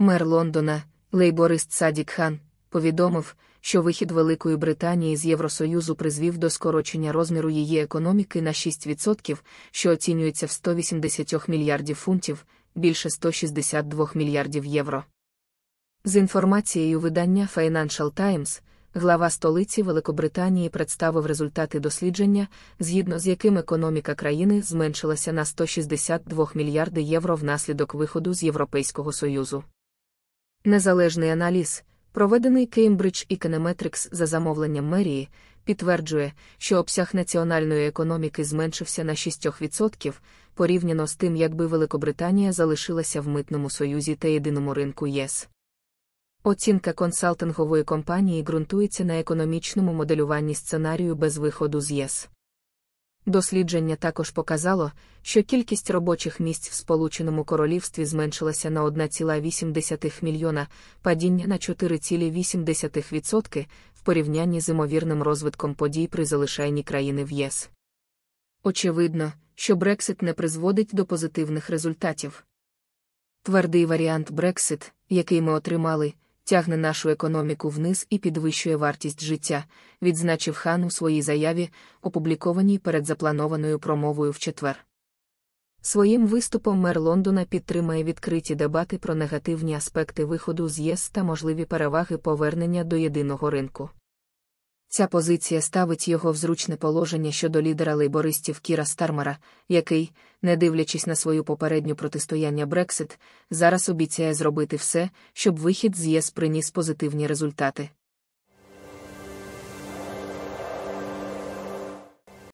Мер Лондона, лейборист Садік Хан, повідомив, що вихід Великої Британії з Євросоюзу призвів до скорочення розміру її економіки на 6%, що оцінюється в 180 мільярдів фунтів, більше 162 мільярдів євро. З інформацією видання Financial Times, глава столиці Великобританії представив результати дослідження, згідно з яким економіка країни зменшилася на 162 мільярди євро внаслідок виходу з Європейського Союзу. Незалежний аналіз, проведений Кеймбридж і Кенеметрикс за замовленням мерії, підтверджує, що обсяг національної економіки зменшився на 6% порівняно з тим, якби Великобританія залишилася в митному союзі та єдиному ринку ЄС. Оцінка консалтингової компанії ґрунтується на економічному моделюванні сценарію без виходу з ЄС. Дослідження також показало, що кількість робочих місць в Сполученому Королівстві зменшилася на 1,8 мільйона падіння на 4,8% в порівнянні з імовірним розвитком подій при залишанні країни в ЄС. Очевидно, що Брексит не призводить до позитивних результатів. Твердий варіант Брексит, який ми отримали, тягне нашу економіку вниз і підвищує вартість життя, відзначив хан у своїй заяві, опублікованій перед запланованою промовою в четвер. Своїм виступом мер Лондона підтримає відкриті дебати про негативні аспекти виходу з ЄС та можливі переваги повернення до єдиного ринку. Ця позиція ставить його в зручне положення щодо лідера лейбористів Кіра Стармера, який, не дивлячись на свою попередню протистояння Брексит, зараз обіцяє зробити все, щоб вихід з ЄС приніс позитивні результати.